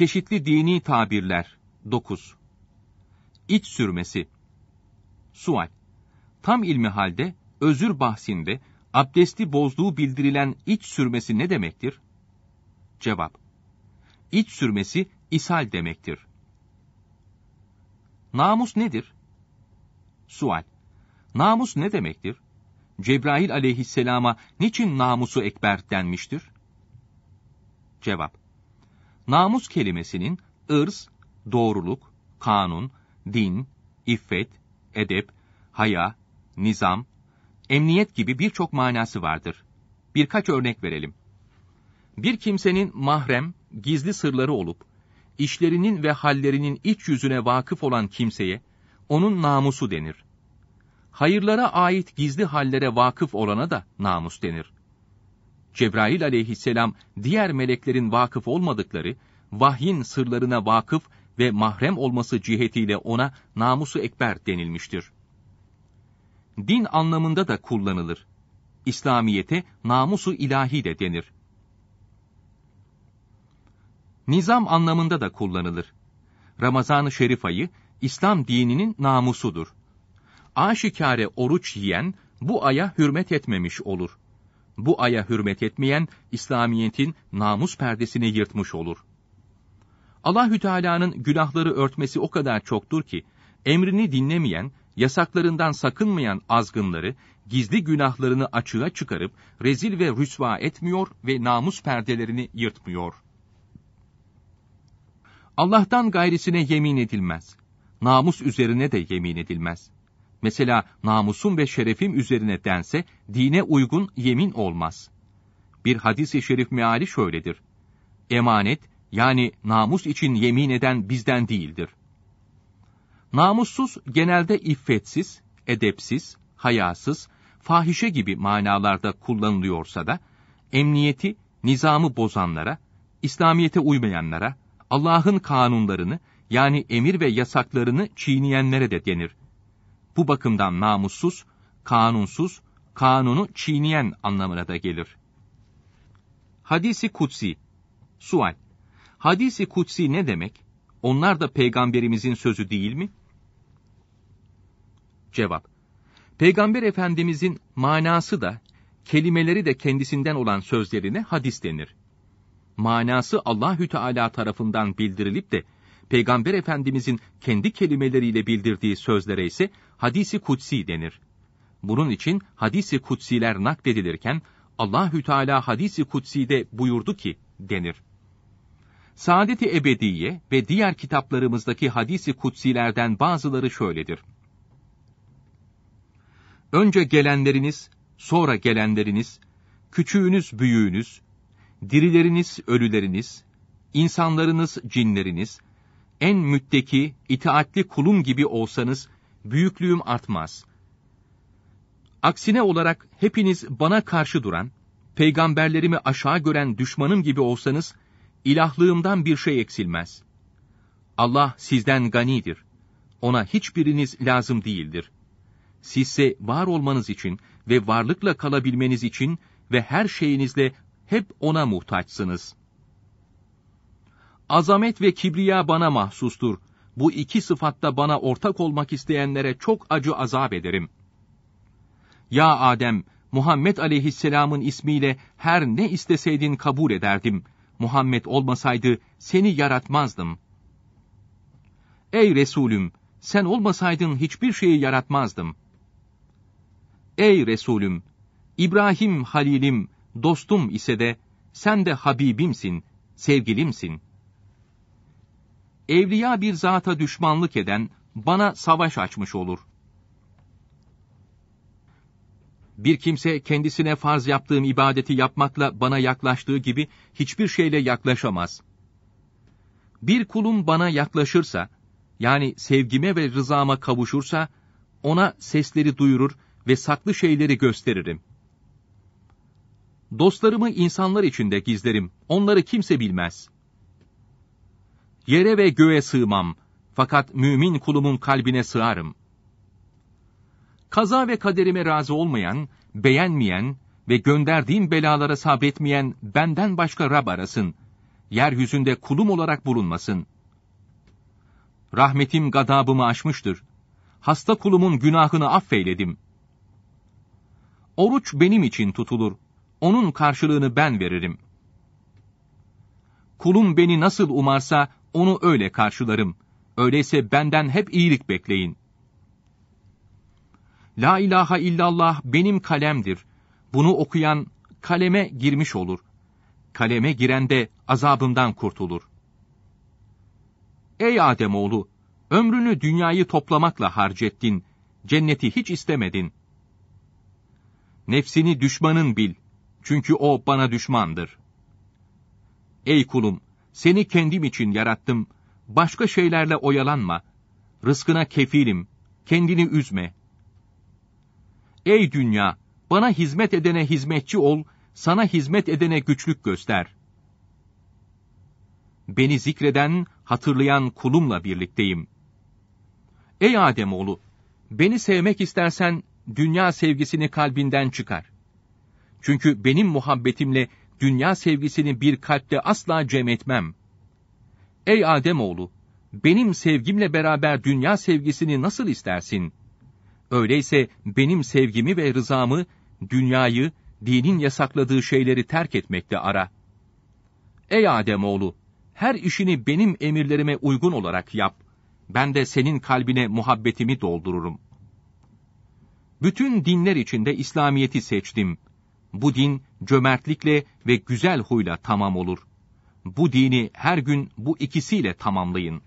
Çeşitli dini tabirler 9. İç sürmesi Sual Tam ilmi halde özür bahsinde abdesti bozduğu bildirilen iç sürmesi ne demektir? Cevap İç sürmesi ishal demektir. Namus nedir? Sual Namus ne demektir? Cebrail aleyhisselama niçin namusu ekber denmiştir? Cevap Namus kelimesinin ırz, doğruluk, kanun, din, iffet, edep, haya, nizam, emniyet gibi birçok manası vardır. Birkaç örnek verelim. Bir kimsenin mahrem, gizli sırları olup, işlerinin ve hallerinin iç yüzüne vakıf olan kimseye, onun namusu denir. Hayırlara ait gizli hallere vakıf olana da namus denir. Cebrail aleyhisselam diğer meleklerin vakıf olmadıkları, vahyin sırlarına vakıf ve mahrem olması cihetiyle ona namusu ekber denilmiştir. Din anlamında da kullanılır. İslamiyete namusu ilahi de denir. Nizam anlamında da kullanılır. Ramazan-ı Şerif ayı İslam dininin namusudur. Aşikare oruç yiyen bu aya hürmet etmemiş olur bu aya hürmet etmeyen İslamiyet'in namus perdesini yırtmış olur. Allahü Teala'nın günahları örtmesi o kadar çoktur ki emrini dinlemeyen, yasaklarından sakınmayan azgınları gizli günahlarını açığa çıkarıp rezil ve rüsva etmiyor ve namus perdelerini yırtmıyor. Allah'tan gayrisine yemin edilmez. Namus üzerine de yemin edilmez. Mesela namusum ve şerefim üzerine dense dine uygun yemin olmaz. Bir hadis-i şerif meali şöyledir. Emanet yani namus için yemin eden bizden değildir. Namussuz genelde iffetsiz, edepsiz, hayasız, fahişe gibi manalarda kullanılıyorsa da, emniyeti, nizamı bozanlara, İslamiyete uymayanlara, Allah'ın kanunlarını yani emir ve yasaklarını çiğneyenlere de denir bu bakımdan namussuz, kanunsuz, kanunu çiğneyen anlamına da gelir. Hadisi kutsi. Sual. Hadisi kutsi ne demek? Onlar da peygamberimizin sözü değil mi? Cevap. Peygamber Efendimizin manası da kelimeleri de kendisinden olan sözlerine hadis denir. Manası Allahü Teala tarafından bildirilip de Peygamber Efendimizin kendi kelimeleriyle bildirdiği sözlere ise hadisi kutsi denir. Bunun için hadisi kutsiler nakledilirken Allahü Teala hadisi kutsi de buyurdu ki denir. Saadeti Ebediye ve diğer kitaplarımızdaki hadisi kutsilerden bazıları şöyledir. Önce gelenleriniz, sonra gelenleriniz, küçüğünüz büyüğünüz, dirileriniz ölüleriniz, insanlarınız cinleriniz, en mütteki, itaatli kulum gibi olsanız, büyüklüğüm artmaz. Aksine olarak hepiniz bana karşı duran, peygamberlerimi aşağı gören düşmanım gibi olsanız, ilahlığımdan bir şey eksilmez. Allah sizden ganidir. Ona hiçbiriniz lazım değildir. Sizse var olmanız için ve varlıkla kalabilmeniz için ve her şeyinizle hep ona muhtaçsınız.'' Azamet ve kibriya bana mahsustur. Bu iki sıfatta bana ortak olmak isteyenlere çok acı azap ederim. Ya Adem, Muhammed aleyhisselamın ismiyle her ne isteseydin kabul ederdim. Muhammed olmasaydı seni yaratmazdım. Ey Resulüm, sen olmasaydın hiçbir şeyi yaratmazdım. Ey Resulüm, İbrahim Halilim, dostum ise de sen de Habibimsin, sevgilimsin.'' evliya bir zata düşmanlık eden bana savaş açmış olur. Bir kimse kendisine farz yaptığım ibadeti yapmakla bana yaklaştığı gibi hiçbir şeyle yaklaşamaz. Bir kulum bana yaklaşırsa, yani sevgime ve rızama kavuşursa, ona sesleri duyurur ve saklı şeyleri gösteririm. Dostlarımı insanlar içinde gizlerim, onları kimse bilmez.'' Yere ve göğe sığmam, fakat mümin kulumun kalbine sığarım. Kaza ve kaderime razı olmayan, beğenmeyen ve gönderdiğim belalara sabretmeyen benden başka Rab arasın. Yeryüzünde kulum olarak bulunmasın. Rahmetim gadabımı aşmıştır. Hasta kulumun günahını affeyledim. Oruç benim için tutulur. Onun karşılığını ben veririm. Kulum beni nasıl umarsa onu öyle karşılarım. Öyleyse benden hep iyilik bekleyin. La ilahe illallah benim kalemdir. Bunu okuyan kaleme girmiş olur. Kaleme giren de azabından kurtulur. Ey Adem oğlu, Ömrünü dünyayı toplamakla harcettin. Cenneti hiç istemedin. Nefsini düşmanın bil. Çünkü o bana düşmandır. Ey kulum! Seni kendim için yarattım. Başka şeylerle oyalanma. Rızkına kefilim. Kendini üzme. Ey dünya! Bana hizmet edene hizmetçi ol, sana hizmet edene güçlük göster. Beni zikreden, hatırlayan kulumla birlikteyim. Ey oğlu, Beni sevmek istersen dünya sevgisini kalbinden çıkar. Çünkü benim muhabbetimle dünya sevgisini bir kalpte asla cem etmem. Ey oğlu, benim sevgimle beraber dünya sevgisini nasıl istersin? Öyleyse benim sevgimi ve rızamı, dünyayı, dinin yasakladığı şeyleri terk etmekte ara. Ey Adem oğlu, her işini benim emirlerime uygun olarak yap. Ben de senin kalbine muhabbetimi doldururum. Bütün dinler içinde İslamiyet'i seçtim.'' Bu din cömertlikle ve güzel huyla tamam olur. Bu dini her gün bu ikisiyle tamamlayın.''